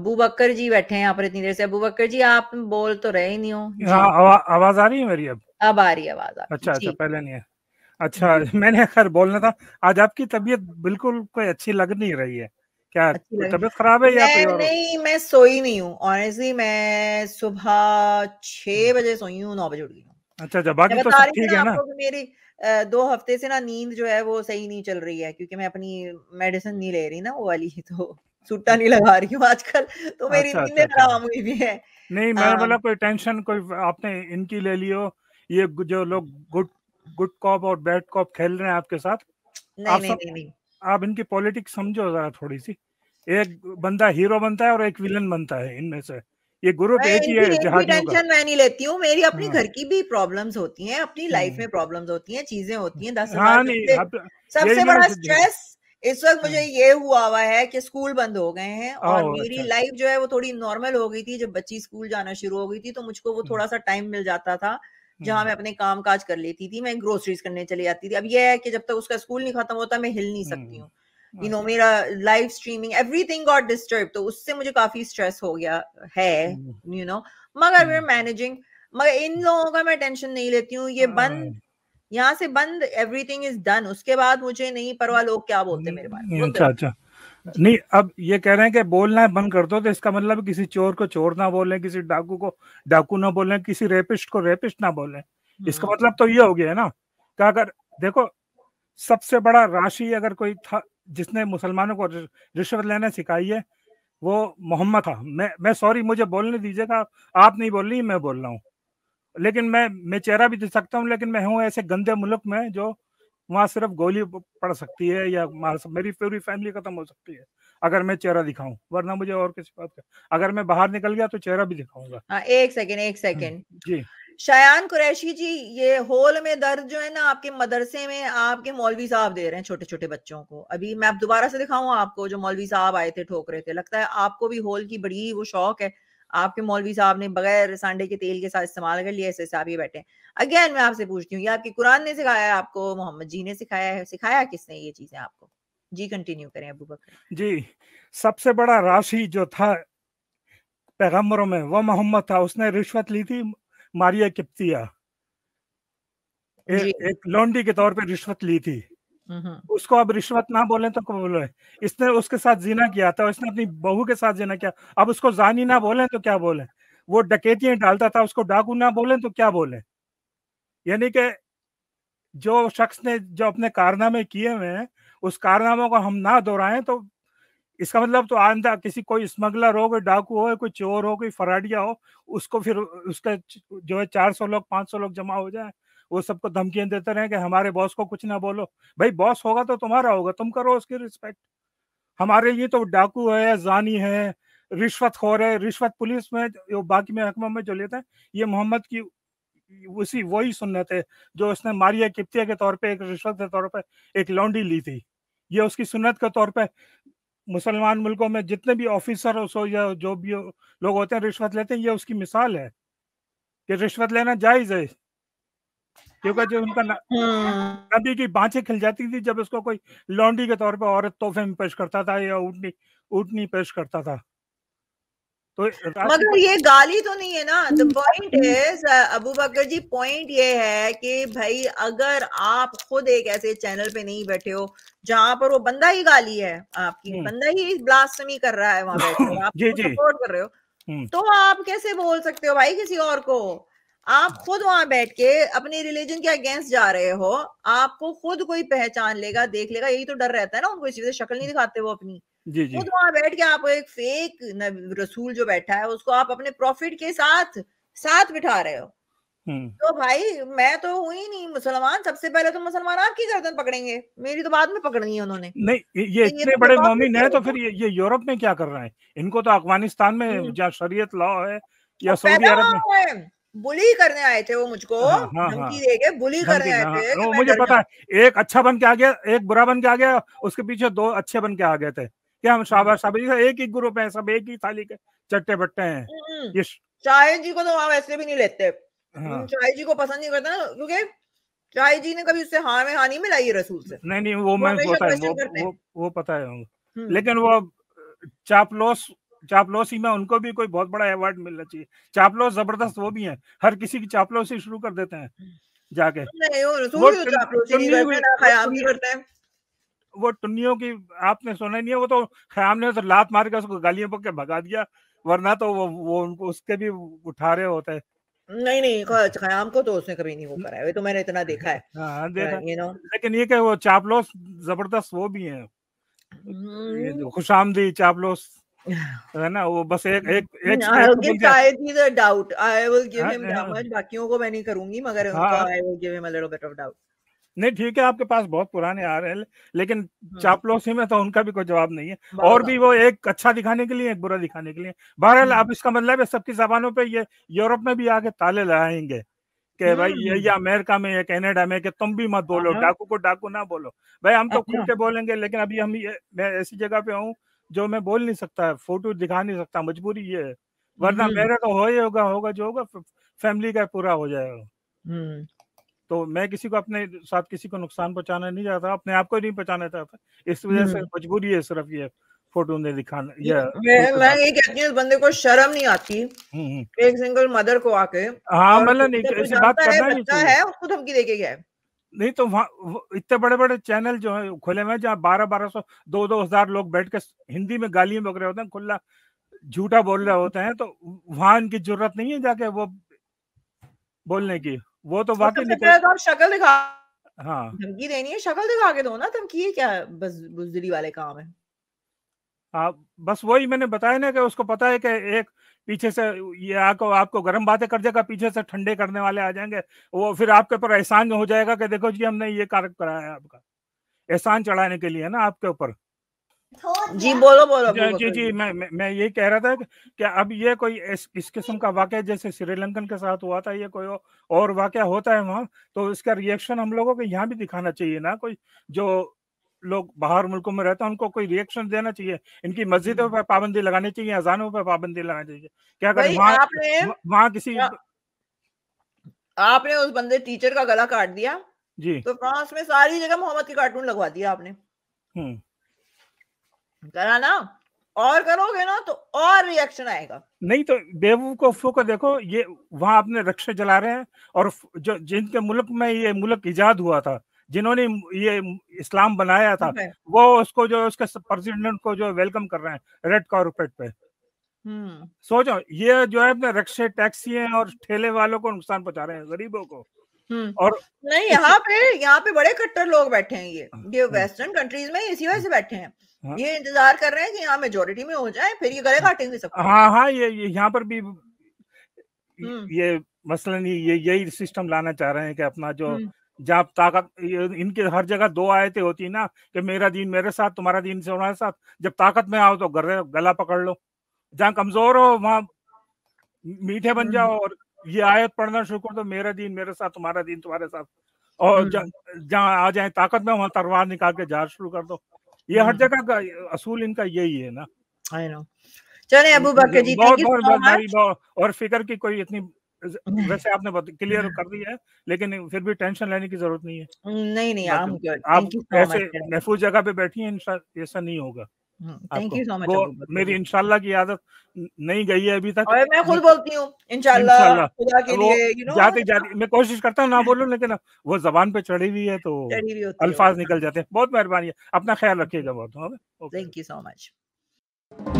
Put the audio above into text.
अबू बकर जी बैठे हैं यहाँ पर इतनी देर से अबू बकर जी आप बोल तो रहे ही नहीं हो हाँ आवाज आ रही है मेरी अब अब आ रही है आवाज अच्छा अच्छा पहले नहीं है अच्छा हम्म। मैंने खैर बोलना था आज आपकी तबीयत बिल्कुल कोई अच्छी लग नहीं रही है क्या तबीयत खराब है या मैं नहीं मैं सोई नहीं हूँ ऑनेस्टली मैं सुबह छह हम्म। बजे सोई हूँ नौ बजे उठ गई अच्छा जब अच्छा, बाकी तो ठीक है ना मेरी दो हफ्ते से ना नींद जो है वो सही नहीं चल रही है क्योंकि मैं अपनी मेडिसिन नहीं ले रही ना वो वाली तो सुट्टा नहीं लगा रही हूँ आजकल तो मेरी अच्छा, इतने अच्छा, हराम अच्छा। हुई भी है नहीं मैं हाँ। मतलब कोई टेंशन कोई आपने इनकी ले लियो ये जो लोग गुड गुड कॉप और बैड कॉप खेल रहे हैं आपके साथ नहीं, आप नहीं, सब, नहीं, नहीं। आप इनकी पॉलिटिक्स समझो जरा थोड़ी सी एक बंदा हीरो बनता है और एक विलन बनता है इनमें से ये गुरु एक ही है जहां टेंशन मैं नहीं लेती हूँ मेरी अपनी हाँ। घर की भी प्रॉब्लम्स होती हैं अपनी लाइफ हम्म। में प्रॉब्लम्स होती हैं चीजें होती हैं दस हाँ, सबसे बड़ा स्ट्रेस इस वक्त मुझे हम्म। ये हुआ हुआ है कि स्कूल बंद हो गए हैं और अच्छा, मेरी अच्छा। लाइफ जो है वो थोड़ी नॉर्मल हो गई थी जब बच्ची स्कूल जाना शुरू हो गई थी तो मुझको वो हम्म। थोड़ा सा टाइम मिल जाता था जहां मैं हम्म। अपने काम काज कर लेती थी मैं ग्रोसरीज करने चली जाती थी अब यह है कि जब तक उसका स्कूल नहीं खत्म होता मैं हिल नहीं सकती हूँ यू नो अच्छा। मेरा live streaming everything got disturb तो उससे मुझे काफी स्ट्रेस हो गया है यू नो मगर वे मैनेजिंग मगर इन लोगों का मैं टेंशन नहीं लेती हूँ ये बंद यहाँ से बंद एवरीथिंग इज डन उसके बाद मुझे नहीं परवा लोग क्या बोलते मेरे बारे अच्छा अच्छा नहीं अब ये कह रहे हैं कि बोलना है बंद कर दो तो इसका मतलब किसी चोर को चोर ना बोले किसी डाकू को डाकू ना बोले किसी रेपिस्ट को रेपिस्ट ना बोले इसका हाँ। मतलब तो ये हो गया है ना कि अगर देखो सबसे बड़ा राशि अगर कोई था जिसने मुसलमानों को रिश्वत लेना सिखाई है वो मोहम्मद था मैं मैं सॉरी मुझे बोलने दीजिएगा आप नहीं बोल रही मैं बोल रहा हूँ लेकिन मैं मैं चेहरा भी दे सकता हूँ लेकिन मैं हूँ ऐसे गंदे मुल्क में जो वहाँ सिर्फ गोली पड़ सकती है या मेरी पूरी फैमिली खत्म हो सकती है अगर मैं चेहरा दिखाऊं वरना मुझे और किसी बात का अगर मैं बाहर निकल गया तो चेहरा भी दिखाऊंगा हाँ, एक सेकेंड एक सेकेंड हम्म, जी शायान कुरैशी जी ये होल में दर्द जो है ना आपके मदरसे में आपके मौलवी साहब दे रहे हैं छोटे छोटे बच्चों को अभी मैं दोबारा से दिखाऊं आपको जो मौलवी साहब आए थे ठोक रहे थे लगता है आपको भी होल की बड़ी वो शौक है आपके मौलवी साहब ने बगैर सांडे के तेल के साथ इस्तेमाल कर लिया ऐसे साहब ये बैठे अगेन मैं आपसे पूछती हूँ ये आपके कुरान ने सिखाया है आपको मोहम्मद जी ने सिखाया है सिखाया किसने ये चीजें आपको जी कंटिन्यू करें अबू बकर जी सबसे बड़ा राशि जो था पैगम्बरों में वो मोहम्मद था उसने रिश्वत ली थी मारिया किप्तिया ए, एक लॉन्डी के तौर पे रिश्वत ली थी हम्म। उसको अब रिश्वत ना बोले तो बोले इसने उसके साथ जीना किया था इसने अपनी बहू के साथ जीना किया अब उसको जानी ना बोले तो क्या बोले वो डकैतियां डालता था उसको डाकू ना बोले तो क्या बोले यानी कि जो शख्स ने जो अपने कारनामे किए हुए हैं उस कारनामों को हम ना दोहराए तो इसका मतलब तो आंदा किसी कोई स्मगलर हो कोई डाकू हो कोई चोर हो कोई फराडिया हो उसको फिर उसका जो है चार सौ लोग पांच सौ लोग जमा हो जाए वो सबको धमकियां देते रहे कि हमारे बॉस को कुछ ना बोलो भाई बॉस होगा तो तुम्हारा होगा तुम करो उसकी रिस्पेक्ट हमारे लिए तो डाकू है जानी है रिश्वत खोर है रिश्वत पुलिस में जो बाकी में हकमा में जो लेते हैं ये मोहम्मद की उसी वही सुनने है जो उसने मारिया किप्तिया के तौर पे एक रिश्वत के तौर पे एक लौंडी ली थी ये उसकी सुन्नत के तौर पे मुसलमान मुल्कों में जितने भी ऑफिसर हो या जो भी लोग होते हैं रिश्वत लेते हैं ये उसकी मिसाल है कि रिश्वत लेना जायज़ है क्योंकि जो उनका हाँ। नदी की बाँचें खिल जाती थी जब उसको कोई लॉन्डी के तौर पर औरत तोहफे में पेश करता था या ऊटनी ऊटनी पेश करता था तो मगर ये गाली तो नहीं है ना the point is Abu Bakar ji point ये है कि भाई अगर आप खुद एक ऐसे चैनल पे नहीं बैठे हो जहाँ पर वो बंदा ही गाली है आपकी हम्म। बंदा ही ब्लास्टमी कर रहा है वहां बैठे आप सपोर्ट कर रहे हो हम्म। तो आप कैसे बोल सकते हो भाई किसी और को आप खुद वहां बैठ के अपने रिलीजन के अगेंस्ट जा रहे हो आपको खुद कोई पहचान लेगा देख लेगा यही तो डर रहता है ना उनको इसी से शक्ल नहीं दिखाते वो अपनी जी जी खुद वहां बैठ के आप एक फेक रसूल जो बैठा है उसको आप अपने प्रॉफिट के साथ साथ बिठा रहे हो हम्म। तो भाई मैं तो हुई नहीं मुसलमान सबसे पहले तो मुसलमान आपकी गर्दन पकड़ेंगे मेरी तो बाद में पकड़नी है उन्होंने नहीं ये तो इतने तो बड़े मोमिन है तो फिर ये ये यूरोप में क्या कर रहे हैं इनको तो अफगानिस्तान में हम्म। जहाँ शरीयत लॉ है या सऊदी अरब में बुली करने आए थे वो मुझको हाँ, हाँ, हाँ। धमकी दे के बुली करने आए थे तो वो मुझे पता है एक अच्छा बन के आ गया एक बुरा बन के आ गया उसके पीछे दो अच्छे बन के आ गए थे क्या हम शाबाश हम्म। शाबाश एक ही ग्रुप है सब एक ही थाली के चट्टे बट्टे हैं हम्म। चाय जी को तो हम ऐसे भी नहीं लेते चाय जी को पसंद नहीं करता ना क्योंकि चाय जी ने कभी उससे हार में हानि नहीं मिलाई रसूल से नहीं नहीं वो मैं पता है वो, वो पता है हम्म। लेकिन वो चापलोस चापलोसी में उनको भी कोई बहुत बड़ा अवार्ड मिलना चाहिए चापलोस जबरदस्त वो भी है हर किसी की चापलोसी शुरू कर देते हैं जाके वो टुन्नियों की आपने सुना नहीं है वो तो ख्याम ने तो लात मार के उसको गालियां पक के भगा दिया वरना तो वो वो उनको उसके भी उठा रहे होते हैं नहीं नहीं खयाम को तो उसने कभी नहीं वो करा है तो मैंने इतना देखा है हाँ देखा यू uh, नो लेकिन ये क्या वो चापलोस जबरदस्त वो भी है hmm. खुशामदी चापलोस है ना वो बस एक एक एक शायद ही the doubt I will give him that much बाकियों को मैं नहीं करूंगी मगर उनको I will give him a little bit of doubt नहीं ठीक है आपके पास बहुत पुराने आ रहे हैं लेकिन हम्म। चापलोसी में तो उनका भी कोई जवाब नहीं है और भी वो एक अच्छा दिखाने के लिए एक बुरा दिखाने के लिए बहरहाल हम्म। आप इसका मतलब है सबकी जबानों पे ये यूरोप में भी आके ताले लगाएंगे के भाई ये हम्म। या अमेरिका में या कनाडा में के तुम भी मत बोलो हाँ। डाकू को डाकू ना बोलो भाई हम तो खुद के बोलेंगे लेकिन अभी हम मैं ऐसी जगह पे हूँ जो मैं बोल नहीं सकता फोटो दिखा नहीं सकता मजबूरी ये है वरना हम्म। मेरा तो हो ही होगा होगा जो होगा फैमिली का पूरा हो जाएगा हम्म। तो मैं किसी को अपने साथ किसी को नुकसान पहुंचाना नहीं चाहता अपने आप को नहीं पहुंचाना चाहता इस वजह से हम्म। मजबूरी है सिर्फ ये फोटो ने दिखाना या मैं ये कहती हूँ इस बंदे को शर्म नहीं आती एक सिंगल मदर को आके हाँ मतलब नहीं तो ऐसी बात करना नहीं है उसको धमकी देके गया है नहीं तो वहाँ इतने बड़े बड़े चैनल जो है खुले हुए जहाँ बारह बारह सौ दो दो हजार लोग बैठ के हिंदी में गालियां बक रहे होते हैं खुला झूठा बोल रहे होते हैं तो वहां इनकी जरूरत नहीं है जाके वो बोलने की वो तो, तो वाकई तो तो शक्ल दिखा हाँ धमकी देनी है शक्ल दिखा के दो ना धमकी क्या बस बुजदली वाले काम है हाँ बस वही मैंने बताया ना कि उसको पता है कि एक पीछे से ये आपको आपको गर्म बातें कर देगा पीछे से ठंडे करने वाले आ जाएंगे वो फिर आपके ऊपर एहसान हो जाएगा कि देखो जी हमने ये कार्य कराया है आपका एहसान चढ़ाने के लिए ना आपके ऊपर जी बोलो बोलो जी बोलो, जी, जी मैं मैं मैं यही कह रहा था कि अब ये कोई इस, इस किस्म का वाक्य जैसे श्रीलंकन के साथ हुआ था ये कोई और वाक्य होता है वहाँ तो इसका रिएक्शन हम लोगों को यहाँ भी दिखाना चाहिए ना कोई जो लोग बाहर मुल्कों में रहते हैं उनको कोई रिएक्शन देना चाहिए इनकी मस्जिदों हम्म। पर पाबंदी लगानी चाहिए अजानों पर पाबंदी लगानी चाहिए क्या करें वहाँ वहाँ किसी आपने उस बंदे टीचर का गला काट दिया जी तो फ्रांस में सारी जगह मोहम्मद की कार्टून लगवा दिया आपने हम्म। करा ना और करोगे ना तो और रिएक्शन आएगा नहीं तो बेवकूफों को देखो ये वहां अपने रक्षे जला रहे हैं और जो जिनके मुल्क में ये मुल्क ईजाद हुआ था जिन्होंने ये इस्लाम बनाया था वो उसको जो उसके प्रेसिडेंट को जो वेलकम कर रहे हैं रेड कारपेट पे हम्म। सोचो ये जो है अपने रक्षे टैक्सी हैं और ठेले वालों को नुकसान पहुंचा रहे हैं गरीबों को हम्म। और नहीं यहाँ पे यहाँ पे बड़े कट्टर लोग बैठे हैं ये हाँ, ये हाँ। वेस्टर्न कंट्रीज में इसी वजह से बैठे हैं हाँ। ये इंतजार कर रहे हैं कि यहाँ मेजोरिटी में हो जाए फिर ये गले काटेंगे सब हाँ हाँ ये यहाँ पर भी हम्म। ये मसलन ये यही सिस्टम लाना चाह रहे हैं कि अपना जो जब ताकत इनके हर जगह दो आयतें होती ना कि मेरा दिन मेरे साथ तुम्हारा दिन से तुम्हारे साथ जब ताकत में आओ तो गला पकड़ लो जहाँ कमजोर हो वहाँ मीठे बन जाओ हम्म। और ये आयत पढ़ना शुरू करो तो मेरा दिन मेरे साथ तुम्हारा दिन तुम्हारे साथ और हम्म। जहाँ आ जाए ताकत में वहाँ तरवार निकाल के जार शुरू कर दो ये हर हम्म। जगह का असूल इनका यही है ना चले तो अबू बकर जी यू सो बहुत, और फिक्र की कोई इतनी वैसे आपने क्लियर कर दिया है लेकिन फिर भी टेंशन लेने की जरूरत नहीं है हम्म, नहीं नहीं आप, आप ऐसे महफूज जगह पे बैठी हैं ऐसा नहीं होगा थैंक यू सो मच मेरी इंशाल्लाह की आदत नहीं गई है अभी तक और मैं खुद बोलती हूँ इंशाल्लाह खुदा के लिए यू नो जाते जाते मैं कोशिश करता हूँ ना बोलूँ लेकिन वो जबान पे चढ़ी हुई है तो अल्फाज निकल जाते हैं बहुत मेहरबानी है अपना ख्याल रखिएगा बहुत थैंक यू सो मच